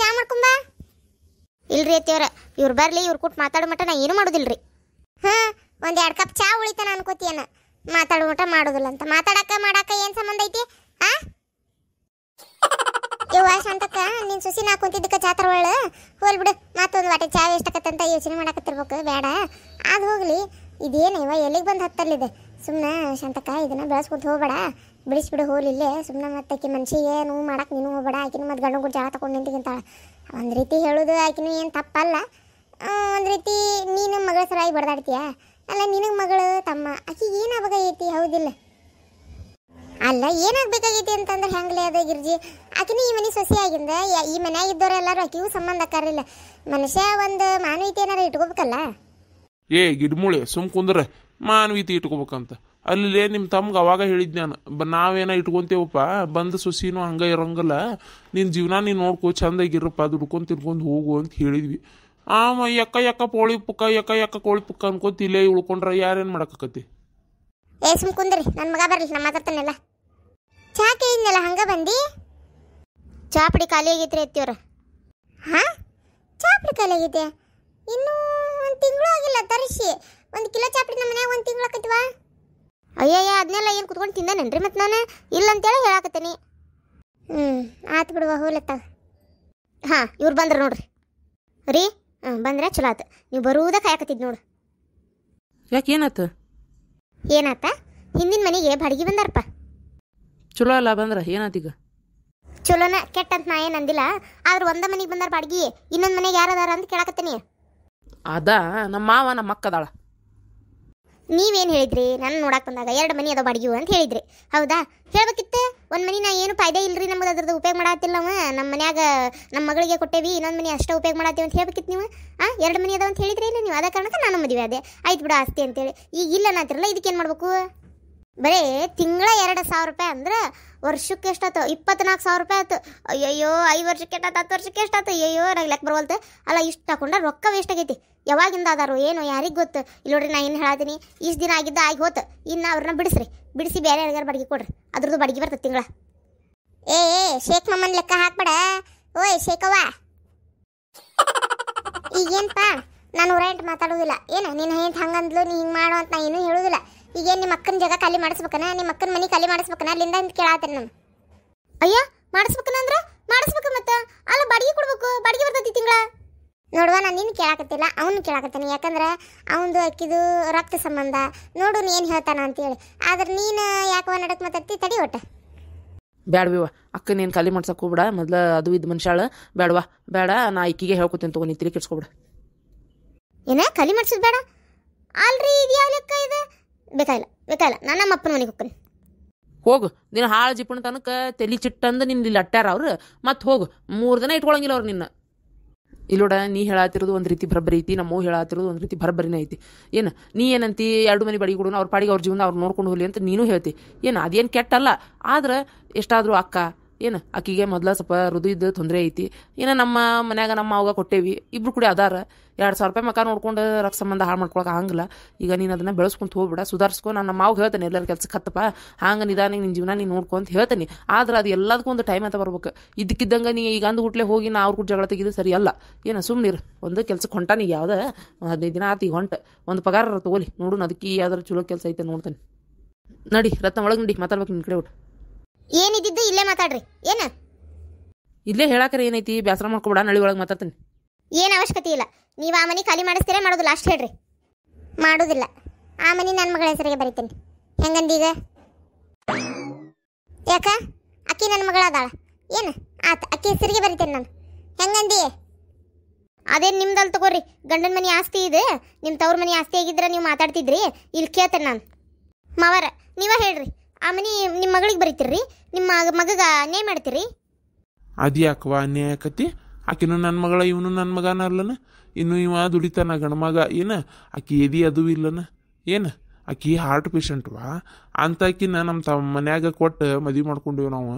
ಚಾ ಮಾಡ್ಕೊಂಬ ಇಲ್ರಿ ಅತ್ತಿಯವ್ರ ಇವ್ರು ಬರಲಿ ಇವ್ರು ಕೂಟ್ ಮಾತಾಡೋ ಮಟ್ಟ ನಾ ಏನು ಮಾಡೋದಿಲ್ರಿ ಹಾಂ ಒಂದು ಎರಡು ಕಪ್ ಚಾ ಉಳಿತಾನ ಅನ್ಕೋತೀಯನ ಮಾತಾಡೋ ಮಟ್ಟ ಮಾಡೋದಿಲ್ಲ ಅಂತ ಮಾತಾಡಕ್ಕ ಮಾಡಾಕ ಏನು ಸಂಬಂಧ ಐತಿ ಆ ಇವ್ವ ಶಾಂತಕ್ಕ ನಿನ್ನ ಸುಸಿ ನಾ ಕುಂತಿದ್ದಕ್ಕೆ ಚಾ ತರೋಳ ಹೋಲ್ ಬಿಡು ಮತ್ತೊಂದು ವಾಟೆ ಚಾ ವೇಸ್ಟ್ ಅಂತ ಯೋಚನೆ ಮಾಡಾಕತ್ತಿರ್ಬೇಕು ಬೇಡ ಅದು ಹೋಗ್ಲಿ ಇದೇನು ಇವ ಎಲ್ಲಿಗೆ ಬಂದು ಹತ್ತಲ್ಲಿದೆ ಸುಮ್ಮನೆ ಶಾಂತಕ್ಕ ಇದನ್ನ ಬೆಳೆಸ್ಕೊತ ಹೋಗ್ಬೇಡ ಬಿಡಿಸ್ಬಿಡು ಹೋಲಿ ಇಲ್ಲೇ ಸುಮ್ಮನೆ ಮತ್ತೆ ಆಕೆ ಮನ್ಸಿಗೆ ಏನು ಮಾಡಕ್ಕೆ ನೀನು ಹೋಗ್ಬೇಡ ಆಕಿನ ಮತ್ತು ಗಂಡು ಕೂಡ ಜಾಗ ತಗೊಂಡು ನಿಂತಿಗಿಂತಾಳೆ ಒಂದು ರೀತಿ ಹೇಳೋದು ಆಕಿನೂ ಏನು ತಪ್ಪಲ್ಲ ಒಂದು ರೀತಿ ನೀನು ಮಗಳ ಸರಾಗಿ ಬಡ್ದಾಡ್ತೀಯ ಅಲ್ಲ ನಿನಗೆ ಮಗಳು ತಮ್ಮ ಏನು ಐತಿ ಹೌದಿಲ್ಲ ಅಲ್ಲ ಏನಾಗಬೇಕಾಗೈತಿ ಅಂತಂದ್ರೆ ಹೆಂಗ್ಲೇ ಅದ ಗಿರ್ಜಿ ಆಕಿನ ಈ ಮನೆ ಸೊಸಿಯಾಗಿಂದ ಈ ಮನೆಯಾಗಿದ್ದವ್ರು ಎಲ್ಲರೂ ಆಕಿಗೂ ಸಂಬಂಧ ಅಕ್ಕಾರಿಲ್ಲ ಮನುಷ್ಯ ಒಂದು ಮಾನವೀಯತೆ ಏನಾರ ಇಟ್ಕೋಬೇಕಲ್ಲ ಏ ಗಿಡ್ಮೂಳೆ ಸುಮ್ ಕುಂದ್ರೆ ಮಾನವೀಯತೆ ಇಟ್ಕೋಬೇಕಂತ ಅಲ್ಲಿ ನಿಮ್ಮ ತಮ್ಗೆ ಅವಾಗ ಹೇಳಿದ್ ನಾನು ನಾವೇನ ಇಟ್ಕೊಂತೇವಪ್ಪ ಬಂದ ಸೊಸಿನೂ ಹಂಗೆ ಇರೋಂಗಲ್ಲ ನಿನ್ನ ಜೀವನ ನೀನು ನೋಡ್ಕೊ ಚಂದಾಗಿರಪ್ಪ ದುಡ್ಕೊಂಡು ತಿನ್ಕೊಂಡು ಹೋಗು ಅಂತ ಹೇಳಿದ್ವಿ ಆಮ ಯಕ್ಕ ಯಕ್ಕ ಪೋಳಿ ಪುಕ್ಕ ಎಕ್ಕ ಯಕ್ಕ ಕೋಳಿ ಪುಕ್ಕ ಅನ್ಕೊಂತ ಇಲ್ಲೇ ಉಳ್ಕೊಂಡ್ರೆ ಯಾರೇನು ಮಾಡಕತಿ ಏ ಸುಮ್ ಕುಂದ್ರಿ ನನ್ನ ಮಗ ಬರ್ಲಿ ನಮ್ಮ ಮಾತಾಡ್ತಾನೆಲ್ಲ ಚಾ ಕೇಳಿದ್ನಲ್ಲ ಹಂಗೆ ಬಂದು ಚಾ ಪುಡಿ ಖಾಲಿ ಆಗೈತ್ರಿ ಎತ್ತಿವ್ರ ಹಾಂ ಚಾ ಖಾಲಿ ಆಗೈತೆ ಇನ್ನೂ ಒಂದು ತಿಂಗಳು ಆಗಿಲ್ಲ ತರಿಸಿ ಒಂದು ಕಿಲೋ ಚಾಪಡಿ ನಮ್ಮ ಒಂದು ತಿಂಗಳು ಆಕೈತವಾ ಅಯ್ಯಯ್ಯ ಅದನ್ನೆಲ್ಲ ಏನು ಕುತ್ಕೊಂಡು ತಿಂದನೇನ್ರಿ ಮತ್ತು ನಾನು ಇಲ್ಲ ಅಂತೇಳಿ ಹೇಳಾಕತ್ತೀನಿ ಹ್ಞೂ ಆತು ಬಿಡುವ ಹೋಲತ್ತ ಹಾಂ ಇವ್ರು ಬಂದ್ರೆ ನೋಡ್ರಿ ರೀ ಹಾಂ ಬಂದ್ರೆ ಚಲೋ ಆತು ನೀವು ಬರುವುದ ಕಾಯಕತ್ತಿದ್ ನೋಡು ಯಾಕೆ ಏನಾಯ್ತು ಏನಾತ ಹಿಂದಿನ ಮನೆಗೆ ಬಾಡಿಗೆ ಬಂದಾರಪ್ಪ ಚಲೋ ಅಲ್ಲ ಬಂದ್ರ ಏನಾತೀಗ ಚಲೋನ ಕೆಟ್ಟ ಅಂತ ನಾ ಏನು ಆದ್ರೆ ಒಂದ ಮನೆಗೆ ಬಂದಾರ ಬಾಡಿಗೆ ಇನ್ನೊಂದು ಮನೆಗೆ ಯಾರದಾರ ಅಂತ ಕೇಳಾಕತ್ತೀನಿ ಅದ ನಮ್ಮ ಮಾವ ನಮ್ಮ ಅಕ್ಕದಾಳ ನೀವೇನು ಹೇಳಿದ್ರಿ ನಾನು ನೋಡಕ್ಕೆ ಬಂದಾಗ ಎರಡು ಮನೆ ಅದಾವ ಬಾಡಿಗೆ ಅಂತ ಹೇಳಿದ್ರಿ ಹೌದಾ ಹೇಳ್ಬೇಕಿತ್ತೆ ಒಂದು ಮನೆ ನಾ ಏನು ಫಾಯ್ದೆ ಇಲ್ಲರಿ ನಮ್ಗೆ ಅದ್ರದ್ದು ಉಪಯೋಗ ಮಾಡತ್ತಿಲ್ಲ ನಾವು ನಮ್ಮ ಮನ್ಯಾಗ ನಮ್ಮ ಮಗಳಿಗೆ ಕೊಟ್ಟೇವಿ ಇನ್ನೊಂದು ಮನೆ ಅಷ್ಟೇ ಉಪಯೋಗ ಮಾಡತ್ತೀವಿ ಅಂತ ಹೇಳ್ಬೇಕಿತ್ತು ನೀವು ಹಾಂ ಎರಡು ಮನೆ ಅದಾವ ಅಂತ ಹೇಳಿದ್ರಿ ಇಲ್ಲ ನೀವು ಅದ ಕಾರಣಕ್ಕೆ ನಾನು ಮದುವೆ ಅದೇ ಆಯ್ತು ಬಿಡು ಆಸ್ತಿ ಅಂತೇಳಿ ಈಗ ಇಲ್ಲ ಇದಕ್ಕೆ ಇದಕ್ಕೇನು ಮಾಡ್ಬೇಕು ಬರೀ ತಿಂಗಳ ಎರಡು ಸಾವಿರ ರೂಪಾಯಿ ಅಂದ್ರೆ ವರ್ಷಕ್ಕೆ ಎಷ್ಟಾಯ್ತು ಇಪ್ಪತ್ನಾಲ್ಕು ಸಾವಿರ ರೂಪಾಯಿ ಆಯ್ತು ಅಯ್ಯಯ್ಯೋ ಐದು ವರ್ಷಕ್ಕೆ ಎಷ್ಟಾಯ್ತು ಹತ್ತು ವರ್ಷಕ್ಕೆ ಎಷ್ಟಾಯ್ತು ಅಯ್ಯೋ ನಂಗೆ ಲೆಕ್ಕ ಬರವಲ್ತು ಅಲ್ಲ ಇಷ್ಟು ತಗೊಂಡ್ರೆ ರೊಕ್ಕ ವೇಸ್ಟ್ ಆಗೈತಿ ಯಾವಾಗಿಂದ ಅದಾರು ಏನು ಯಾರಿಗೆ ಗೊತ್ತು ಇಲ್ಲಿ ನೋಡ್ರಿ ನಾ ಏನು ಹೇಳಿದೀನಿ ಇಷ್ಟು ದಿನ ಆಗಿದ್ದ ಆಗಿ ಹೋತು ಇನ್ನು ಅವ್ರನ್ನ ಬಿಡಿಸ್ರಿ ಬಿಡಿಸಿ ಬೇರೆ ಯಾರಿಗಾರು ಬಡ್ಗೆ ಕೊಡ್ರಿ ಅದ್ರದ್ದು ಬಡ್ಗೆ ಬರ್ತದೆ ತಿಂಗಳ ಏ ಶೇಖ್ ಮಮ್ಮನ ಲೆಕ್ಕ ಹಾಕ್ಬೇಡ ಓಯ್ ಶೇಖವ್ವ ಈಗೇನಪ್ಪ ನಾನು ಊರ ಮಾತಾಡೋದಿಲ್ಲ ಏನು ನಿನ್ನ ಹೇಂಟ್ ಹಂಗಂದ್ಲು ನೀ ಹಿಂಗೆ ಮಾಡು ಅಂತ ನಾ ಏನೂ ಹೇಳೋದಿಲ್ಲ ಈಗ ನಿಮ್ಮ ಅಕ್ಕನ ಜಾಗ ಖಾಲಿ ಮಾಡಿಸ್ಬೇಕನ ನಿಮ್ಮ ಅಕ್ಕನ ಮನೆ ಖಾಲಿ ಮಾಡಿಸ್ಬೇಕನ ಅಲ್ಲಿಂದ ಅಂತ ಕೇಳಾತ್ರಿ ನಾನು ಅಯ್ಯ ಮಾಡಿಸ್ಬೇಕನ ಅಂದ್ರೆ ಮಾಡಿಸ್ಬೇಕು ಮತ್ತೆ ಅಲ್ಲ ಬಾಡಿಗೆ ಕೊಡ್ಬೇಕು ಬಾಡಿಗೆ ಬರ್ತೈತಿ ತಿಂಗಳ ನೋಡುವ ನಾನು ನಿನ್ನ ಕೇಳಾಕತ್ತಿಲ್ಲ ಅವನು ಕೇಳಾಕತ್ತೀನಿ ಯಾಕಂದ್ರೆ ಅವನದು ಅಕ್ಕಿದು ರಕ್ತ ಸಂಬಂಧ ನೋಡು ನೀನು ಹೇಳ್ತಾನ ಅಂತೇಳಿ ಆದ್ರೆ ನೀನು ಯಾಕವ ನಡಕ್ ಮಾತಾಡ್ತಿ ತಡಿ ಒಟ್ಟ ಬ್ಯಾಡ್ವಿವ ಅಕ್ಕ ನೀನು ಖಾಲಿ ಮಾಡ್ಸಕ್ಕೆ ಹೋಗ್ಬಿಡ ಮೊದಲು ಅದು ಇದು ಮನುಷ್ಯಾಳ ಬೇಡವಾ ಬೇಡ ನಾ ಇಕ್ಕಿಗೆ ಹೇಳ್ಕೊತೀನಿ ತಗೋ ನೀ ತಿಳಿ ಕೆಡ್ಸ್ಕೊಬಿಡ ಏನ ಖಾಲಿ ಮಾಡ್ಸೋದು ಬೇಡ ಅಲ್ರಿ ಇದು ಯಾವ ಲೆಕ್ಕ ಇದೆ ಬೇಕಾಗಿಲ್ಲ ಬೇಕಾಗಿಲ್ಲ ನಾನು ನಮ್ಮ ಅಪ್ಪನ ಮನೆಗೆ ಹೋಗು ದಿನ ಹಾಳು ಜಿಪ್ಪಣ ತನಕ ತಲೆ ಚಿಟ್ಟಂದು ನಿನ್ನ ಇಲ್ಲಿ ಅಟ್ಟ್ಯಾರ ಅವ್ರು ಮತ್ತೆ ಹೋಗು ಮೂರು ದಿನ ಇಟ್ಕೊಳಂಗಿಲ್ಲ ಅವ್ರು ನಿನ್ನ ಇಲ್ಲೋಡ ನೀ ಹೇಳಾತಿರೋದು ಒಂದು ರೀತಿ ಭರ್ಬರಿ ಐತಿ ನಮ್ಮವು ಹೇಳತ್ತಿರೋದು ಒಂದು ರೀತಿ ಭರ್ಬರಿನೇ ಐತಿ ಏನು ನೀ ಏನಂತಿ ಎರಡು ಮನೆ ಬಡಿ ಕೊಡೋಣ ಅವ್ರ ಪಾಡಿಗೆ ಅವ್ರ ಜೀವನ ಅವ್ರು ನೋಡ್ಕೊಂಡು ಹೋಗಲಿ ಅಂತ ನೀನು ಹೇಳ್ತಿ ಏನು ಅದೇನು ಕೆಟ್ಟಲ್ಲ ಆದ್ರೆ ಎಷ್ಟಾದರೂ ಅಕ್ಕ ಏನು ಆಕಿಗೆ ಮೊದಲ ಸ್ವಲ್ಪ ಹೃದಯದ ತೊಂದರೆ ಐತಿ ಏನು ನಮ್ಮ ಮನ್ಯಾಗ ನಮ್ಮ ಅವಾಗ ಕೊಟ್ಟೇವಿ ಇಬ್ರು ಕೂಡ ಅದಾರ ಎರಡು ಸಾವಿರ ರೂಪಾಯಿ ಮಕ್ಕ ನೋಡ್ಕೊಂಡು ರಕ್ತ ಸಂಬಂಧ ಹಾಳು ಮಾಡ್ಕೊಳಕ್ಕೆ ಹಂಗಿಲ್ಲ ಈಗ ನೀನು ಅದನ್ನು ಬೆಳೆಸ್ಕೊಂಡು ಹೋಗ್ಬಿಡ ಸುಧಾರಿಸ್ಕೊ ನಾನು ನಮ್ಮ ಮಾವು ಹೇಳ್ತೇನೆ ಎಲ್ಲರ ಕೆಲ್ಸಕ್ಕೆ ಹತ್ತಪ್ಪ ಹಂಗೆ ನಿಧಾನ ನಿನ್ನ ಜೀವನ ನೀನು ನೋಡ್ಕೊ ಅಂತ ಹೇಳ್ತೇನೆ ಆದ್ರೆ ಅದು ಎಲ್ಲದಕ್ಕೂ ಒಂದು ಟೈಮ್ ಅಂತ ಬರ್ಬೇಕು ಇದಕ್ಕಿದ್ದಂಗೆ ನೀ ಈಗ ಅಂದು ಕೂಟ್ಲೆ ಹೋಗಿ ನಾ ಅವ್ರ ಕೂಡ ಜಗಳ ತೆಗಿದು ಸರಿ ಅಲ್ಲ ಏನು ಸುಮ್ಮನಿರು ಒಂದು ಕೆಲ್ಸಕ್ಕೆ ಹೊಂಟ ನೀ ಯಾವುದೇ ಹದಿನೈದು ದಿನ ಆತ ಈಗ ಹೊಂಟ ಒಂದು ಪಗಾರ ತಗೋಲಿ ನೋಡು ಅದಕ್ಕೆ ಯಾವ್ದಾರು ಚಲೋ ಕೆಲಸ ಐತೆ ನೋಡ್ತೇನೆ ನಡಿ ರತ್ನ ಒಳಗೆ ನಡಿ ಮಾತಾಡ್ಬೇಕು ನಿಮ್ಮ ಕಡೆ ಒಟ್ಟು ಏನಿದ್ದಿದ್ದು ಇಲ್ಲೇ ಮಾತಾಡ್ರಿ ಏನ ಇಲ್ಲೇ ಹೇಳಕ್ರೆ ಏನೈತಿ ಬ್ಯಾಸರ ಮಾಡ್ಕೊಬೇಡ ನಳಿ ಒಳಗೆ ಮಾತಾಡ್ತೀನಿ ಏನು ಅವಶ್ಯಕತೆ ಇಲ್ಲ ನೀವು ಆ ಮನೆ ಖಾಲಿ ಮಾಡಿಸ್ತೀರಾ ಮಾಡೋದಿಲ್ಲ ಲಾಸ್ಟ್ ಹೇಳ್ರಿ ಮಾಡೋದಿಲ್ಲ ಆ ಮನೆ ನನ್ನ ಮಗಳ ಹೆಸರಿಗೆ ಬರೀತೀನಿ ಹೆಂಗಂದೀಗ ಯಾಕ ಅಕ್ಕಿ ನನ್ನ ಮಗಳ ಅದಾಳ ಏನು ಆತ ಅಕ್ಕಿ ಹೆಸರಿಗೆ ಬರೀತೇನೆ ನಾನು ಹೆಂಗಂದಿ ಅದೇನು ನಿಮ್ದಲ್ಲಿ ತಗೋರಿ ಗಂಡನ ಮನೆ ಆಸ್ತಿ ಇದೆ ನಿಮ್ಮ ತವ್ರ ಮನೆ ಆಸ್ತಿ ಆಗಿದ್ರೆ ನೀವು ಮಾತಾಡ್ತಿದ್ರಿ ಇಲ್ಲಿ ಕೇಳ್ತೇನೆ ನಾನು ಮವರ ನೀವೇ ಹೇಳ್ರಿ ಆ ಮನೆ ನಿಮ್ಮ ಮಗಳಿಗೆ ಬರೀತೀರಿ ನಿಮ್ಮ ಮಗಗ ಅನ್ಯಾಯ ಮಾಡ್ತೀರಿ ಅದು ಯಾಕವ ಅನ್ಯಾಯ ಆಕತಿ ಆಕಿನೂ ನನ್ನ ಮಗಳ ಇವನು ನನ್ನ ಮಗನ ಅಲ್ಲನ ಇನ್ನು ಇವ ದುಡಿತಾನ ಗಣಮಗ ಏನ ಆಕಿ ಎದಿ ಅದು ಇಲ್ಲನ ಏನ ಆಕಿ ಹಾರ್ಟ್ ವಾ ಅಂತ ಆಕಿನ ನಮ್ಮ ತಮ್ಮ ಮನ್ಯಾಗ ಕೊಟ್ಟು ಮದುವೆ ಮಾಡ್ಕೊಂಡೇವು ನಾವು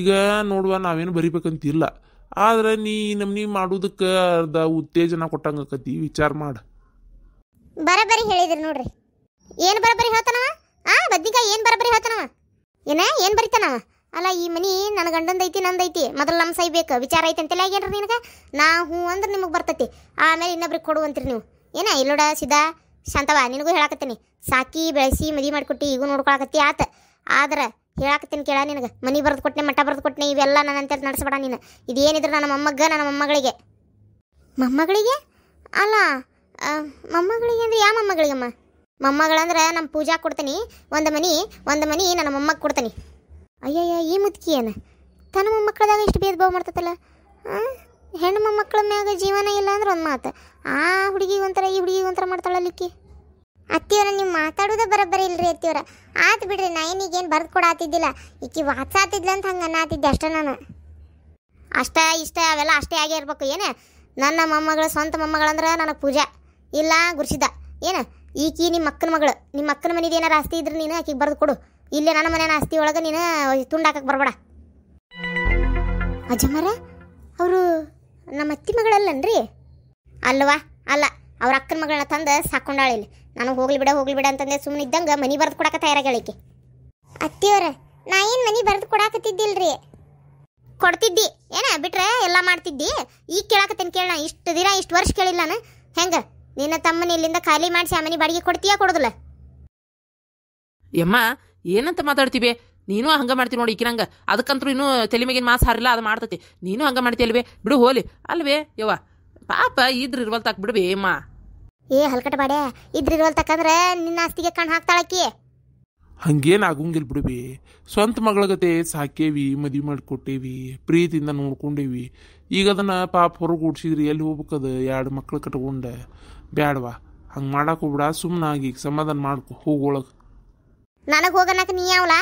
ಈಗ ನೋಡುವ ನಾವೇನು ಬರಿಬೇಕಂತಿಲ್ಲ ಆದ್ರೆ ನೀ ನೀ ಮಾಡುವುದಕ್ಕೆ ಅರ್ಧ ಉತ್ತೇಜನ ಕೊಟ್ಟಂಗ ಆಕತಿ ವಿಚಾರ ಮಾಡು ಬರಬರಿ ಹೇಳಿದ್ರಿ ನೋಡ್ರಿ ಏನು ಬರಬರಿ ಹೇಳ್ತಾನ ಆ ಬದ್ನಿಕಾಯಿ ಏನು ಬರಬರಿ ಹೇಳ್ತಾನ ಏನ ಏನು ಬರಿತಾನ ಅಲ್ಲ ಈ ಮನಿ ನನ್ನ ಗಂಡಂದೈತಿ ಐತಿ ಮೊದಲು ನಮ್ಮ ಸೈಬೇಕು ವಿಚಾರ ಐತೆ ಅಂತೆಲ್ಲ ಏನ್ರಿ ನಿನಗೆ ನಾ ಹ್ಞೂ ಅಂದ್ರೆ ನಿಮಗೆ ಬರ್ತತಿ ಆಮೇಲೆ ಇನ್ನೊಬ್ರಿಗೆ ಅಂತೀರಿ ನೀವು ಏನ ಇಲ್ಲೋಡ ಸಿದಾ ಶಾಂತವ ನಿನಗೂ ಹೇಳಾಕತ್ತೀನಿ ಸಾಕಿ ಬೆಳೆಸಿ ಮದಿ ಮಾಡ್ಕೊಟ್ಟಿ ಈಗೂ ನೋಡ್ಕೊಳಕತ್ತಿ ಆತ ಆದ್ರೆ ಹೇಳಾಕತ್ತೀನಿ ಕೇಳ ನಿನಗೆ ಮನಿ ಬರೆದು ಕೊಟ್ಟನೆ ಮಠ ಬರೆದು ಕೊಟ್ಟನೆ ಇವೆಲ್ಲ ನಾನು ಅಂತೇಳಿ ನಡೆಸ್ಬೇಡ ನೀನು ಇದೇನಿದ್ರು ನನ್ನ ಮೊಮ್ಮಗ ನನ್ನ ಮೊಮ್ಮಗಳಿಗೆ ಮೊಮ್ಮಗಳಿಗೆ ಅಲ್ಲ ಮೊಮ್ಮಗಳಿಗೆ ಅಂದ್ರೆ ಯಾವ ಮೊಮ್ಮಗಳಿಗಮ್ಮ ಮೊಮ್ಮಗಳಂದ್ರೆ ನಮ್ಮ ಪೂಜಾ ಕೊಡ್ತೀನಿ ಒಂದು ಮನಿ ಒಂದು ಮನಿ ನನ್ನ ಮೊಮ್ಮಗೆ ಕೊಡ್ತೀನಿ ಅಯ್ಯಯ್ಯ ಈ ಮುದ್ಕಿ ಏನು ತನ್ನ ಮೊಮ್ಮಕ್ಕಳದಾಗ ಇಷ್ಟು ಭೇದ ಭಾವ ಹೆಣ್ಣು ಮೊಮ್ಮಕ್ಕಳ ಮ್ಯಾಗ ಜೀವನ ಇಲ್ಲ ಅಂದ್ರೆ ಒಂದು ಮಾತು ಆ ಹುಡುಗಿಗೆ ಒಂಥರ ಈ ಹುಡುಗಿಗೆ ಒಂಥರ ಮಾಡ್ತಾಳಲಿಕ್ಕೆ ಅತ್ತಿಯವರ ನೀವು ಮಾತಾಡೋದೇ ಬರೋಬ್ಬರ ಇಲ್ಲರಿ ಅತ್ತಿಯವರ ಆತು ಬಿಡ್ರಿ ನಾ ಏನೀಗೇನು ಬರ್ದು ಆತಿದ್ದಿಲ್ಲ ಈಕಿ ಆತಿದ್ಲ ಅಂತ ಹಂಗೆ ಅನ್ನತಿದ್ದೆ ಅಷ್ಟೇ ನಾನು ಅಷ್ಟ ಇಷ್ಟ ಅವೆಲ್ಲ ಅಷ್ಟೇ ಆಗೇ ಇರಬೇಕು ಏನೇ ನನ್ನ ಮೊಮ್ಮಗಳ ಸ್ವಂತ ಮೊಮ್ಮಗಳಂದ್ರೆ ನನಗೆ ಪೂಜಾ ಇಲ್ಲ ಗುರುಸಿದ ಏನು ಈಕಿ ನಿಮ್ಮ ಅಕ್ಕನ ಮಗಳು ನಿಮ್ಮ ಅಕ್ಕನ ಮನೇದು ಏನಾರು ಆಸ್ತಿ ಇದ್ರೆ ನೀನು ಆಕಿಗೆ ಬರೆದು ಕೊಡು ಇಲ್ಲೇ ನನ್ನ ಮನೆಯ ಆಸ್ತಿ ಒಳಗೆ ನೀನು ತುಂಡಾಕಕ್ಕೆ ಬರಬೇಡ ಅಜಮರ ಅವರು ನಮ್ಮ ಅತ್ತಿ ಮಗಳಲ್ಲನ್ರಿ ಅಲ್ವಾ ಅಲ್ಲ ಅವ್ರ ಅಕ್ಕನ ಮಗಳನ್ನ ತಂದು ಸಾಕೊಂಡಾಳ ಇಲ್ಲಿ ನಾನು ಹೋಗ್ಲಿ ಬಿಡ ಹೋಗ್ಲಿ ಬಿಡ ಅಂತಂದೆ ಸುಮ್ಮನೆ ಇದ್ದಂಗೆ ಮನೆ ಬರೆದು ಕೊಡಕ್ಕೆ ತಯಾರಾಗಳಿಕೆ ಅತ್ತಿಯವ್ರ ನಾ ಏನು ಮನೆ ಬರೆದು ಕೊಡಾಕತ್ತಿದ್ದಿಲ್ರಿ ಕೊಡ್ತಿದ್ದಿ ಏನ ಬಿಟ್ರೆ ಎಲ್ಲ ಮಾಡ್ತಿದ್ದಿ ಈಗ ಕೇಳಾಕತ್ತೇನು ಕೇಳೋಣ ಇಷ್ಟು ದಿನ ಇಷ್ಟು ವರ್ಷ ಕೇಳಿಲ್ಲ ನಾನು ಹೆಂಗೆ ನಿನ್ನ ತಮ್ಮನ ಇಲ್ಲಿಂದ ಖಾಲಿ ಮಾಡಿಸಿ ಆ ಮನೆ ಬಾಡಿಗೆ ಕೊಡ್ತೀಯಾ ಕೊಡುದಿಲ್ಲ ಯಮ್ಮ ಏನಂತ ಮಾತಾಡ್ತೀವಿ ನೀನು ಹಂಗ ಮಾಡ್ತೀವಿ ನೋಡಿ ಈಕಿನಂಗ ಅದಕ್ಕಂತೂ ಇನ್ನೂ ತಲೆ ಮಾಸ ಹಾರಿಲ್ಲ ಅದು ಮಾಡ್ತತಿ ನೀನು ಹಂಗ ಮಾಡ್ತೀಯ ಅಲ್ವೇ ಬಿಡು ಹೋಲಿ ಅಲ್ವೇ ಯವ ಪಾಪ ಇದ್ರ ಇರುವಲ್ ಬಿಡ್ಬೇ ಅಮ್ಮ ಏ ಹಲ್ಕಟ ಬಾಡೆ ಇದ್ರ ಇರುವಂತಕಂದ್ರೆ ನಿನ್ನ ಆಸ್ತಿಗೆ ಕಣ್ ಹಾಕ್ತಾಳಕ್ಕಿ ಹಂಗೇನು ಆಗಂಗಿಲ್ಲ ಬಿಡ್ಬಿ ಸ್ವಂತ ಮಗಳ ಗತೆ ಸಾಕೇವಿ ಮದುವೆ ಮಾಡಿಕೊಟ್ಟೇವಿ ಪ್ರೀತಿಯಿಂದ ನೋಡ್ಕೊಂಡೇವಿ ಈಗ ಅದನ್ನು ಪಾಪ ಹೊರಗೆ ಎಲ್ಲಿ ಹೋಗ್ಬೇಕದು ಎರಡು ಮಕ್ಳು ಕಟ್ಕೊಂಡು ಬ್ಯಾಡವಾ ಹಂಗೆ ಮಾಡಕ್ಕೆ ಹೋಗ್ಬಿಡ ಸುಮ್ಮನಾಗಿ ಸಮಾಧಾನ ಮಾಡ್ಕೊ ಹೋಗೋಳಗೆ ನನಗೆ ಹೋಗನಕ್ಕೆ ನೀ ಯಾವಲ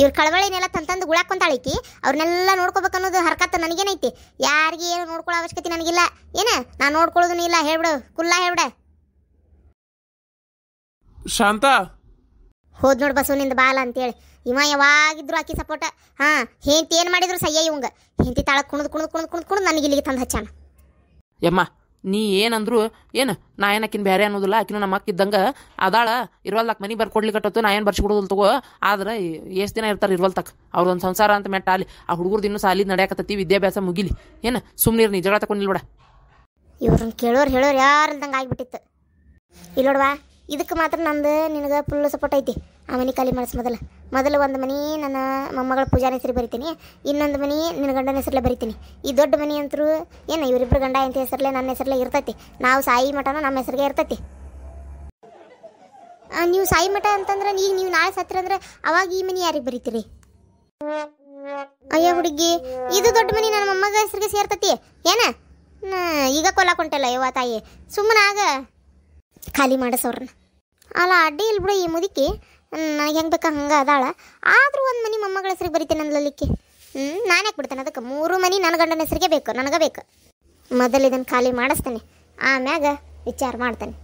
ಇವ್ರ ಕಳವಳಿನೆಲ್ಲ ತಂತಂದು ಗುಳಾಕೊಂತಾಳಿಕಿ ಅವ್ರನ್ನೆಲ್ಲ ನೋಡ್ಕೋಬೇಕು ಅನ್ನೋದು ಹರ್ಕತ್ತ ನನಗೇನೈತಿ ಯಾರಿಗೆ ಏನು ನೋಡ್ಕೊಳ್ಳೋ ಅವಶ್ಯಕತೆ ನನಗಿಲ್ಲ ಏನು ನಾನು ನೋಡ್ಕೊಳ್ಳೋದು ಇಲ್ಲ ಹೇಳ್ಬಿಡು ಕುಲ್ಲ ಹೇಳ್ಬಿಡ ಶಾಂತಾ ಹೋದ್ ನೋಡ್ ಬಸವ ನಿಂದ ಬಾಲ ಅಂತೇಳಿ ಇವ ಯಾವಾಗಿದ್ರು ಆಕಿ ಸಪೋರ್ಟ್ ಹಾ ಹೆಂಡತಿ ಏನು ಮಾಡಿದ್ರು ಸಯ್ಯ ಇವಂಗ ಹೆಂಡತಿ ತಾಳ ಕುಣದ್ ಕುಣದ್ ಕುಣದ್ ಕುಣದ್ ಕುಣದ್ ನನಗೆ ಇಲ್ಲಿಗೆ ತಂದು ಹಚ್ಚಾಣ ಯಮ್ಮ ನೀ ಏನಂದ್ರು ಏನು ನಾ ಏನು ಬೇರೆ ಅನ್ನೋದಿಲ್ಲ ಆಕಿನ ನಮ್ಮ ಅಕ್ಕ ಇದ್ದಂಗ ಅದಾಳ ಮನಿ ಮನೆ ಬರ್ಕೊಡ್ಲಿಕ್ಕಟ್ಟತ್ತು ನಾ ಏನು ಬರ್ಸಿಕೊಡೋದಿಲ್ಲ ತಗೋ ಆದ್ರೆ ಎಷ್ಟು ದಿನ ಇರ್ತಾರೆ ಅವ್ರ ಅವ್ರೊಂದು ಸಂಸಾರ ಅಂತ ಮೆಟ್ಟ ಅಲ್ಲಿ ಆ ಹುಡುಗರು ಇನ್ನೂ ಸಾಲಿ ನಡೆಯಕತ್ತತಿ ವಿದ್ಯಾಭ್ಯಾಸ ಮುಗಿಲಿ ಏನು ಸುಮ್ಮನಿರ್ ನೀ ಜಗಳ ತಗೊಂಡಿಲ್ಬೇಡ ಇವ್ರನ್ನ ಕೇಳೋರು ಹೇಳೋರು ಯಾರು ಇಲ್ದಂಗೆ ಆಗಿಬಿಟ್ಟಿತ್ತು ಇಲ್ಲೋಡ್ವಾ ಇದಕ್ಕೆ ಮಾತ್ರ ನಂದು ನಿನಗೆ ಫುಲ್ ಸಪೋರ್ಟ್ ಐತಿ ಆ ಮನೆ ಖಾಲಿ ಮಾಡಿಸ್ ಮೊದಲು ಮೊದಲು ಒಂದು ಮನೆ ನನ್ನ ಮೊಮ್ಮಗಳ ಪೂಜಾನ ಹೆಸರು ಬರಿತೀನಿ ಇನ್ನೊಂದು ಮನೆ ನಿನ್ನ ಗಂಡನ ಹೆಸರಲ್ಲೇ ಬರಿತೀನಿ ಈ ದೊಡ್ಡ ಮನೆ ಅಂತರೂ ಏನು ಇವರಿಬ್ಬರು ಗಂಡ ಅಂತ ಹೆಸರಲ್ಲೇ ನನ್ನ ಹೆಸರಲ್ಲೇ ಇರ್ತೈತಿ ನಾವು ಸಾಯಿ ಮಠನ ನಮ್ಮ ಹೆಸರಿಗೆ ಇರ್ತೈತಿ ನೀವು ಸಾಯಿ ಮಠ ಅಂತಂದ್ರೆ ಈಗ ನೀವು ನಾಳೆ ಸತ್ತಿರ ಅಂದ್ರೆ ಅವಾಗ ಈ ಮನೆ ಯಾರಿಗೆ ಬರೀತೀರಿ ಅಯ್ಯೋ ಹುಡುಗಿ ಇದು ದೊಡ್ಡ ಮನೆ ನನ್ನ ಮೊಮ್ಮಗ ಹೆಸರಿಗೆ ಸೇರ್ತತಿ ಏನ ಈಗ ಕೊಲ್ಲ ಕೊಂಟಲ್ಲ ಯುವ ತಾಯಿ ಸುಮ್ಮನಾಗ ಖಾಲಿ ಮಾಡಿಸೋರನ್ನ ಅಲ್ಲ ಅಡ್ಡಿ ಇಲ್ಲ ಬಿಡು ಈ ಮುದುಕಿ ನನಗೆ ಹೆಂಗೆ ಬೇಕಾ ಹಂಗೆ ಅದಾಳ ಆದರೂ ಒಂದು ಮನೆ ಮೊಮ್ಮಗಳ ಹೆಸರಿಗೆ ಬರಿತೇನೆ ಅನ್ಲಲಿಕ್ಕೆ ಹ್ಞೂ ನಾನು ಬಿಡ್ತೇನೆ ಅದಕ್ಕೆ ಮೂರು ಮನೆ ನನ್ನ ಗಂಡನ ಹೆಸರಿಗೆ ಬೇಕು ನನಗೆ ಬೇಕು ಮೊದಲು ಇದನ್ನು ಖಾಲಿ ಮಾಡಿಸ್ತೇನೆ ಆಮ್ಯಾಗ ವಿಚಾರ ಮಾಡ್ತೇನೆ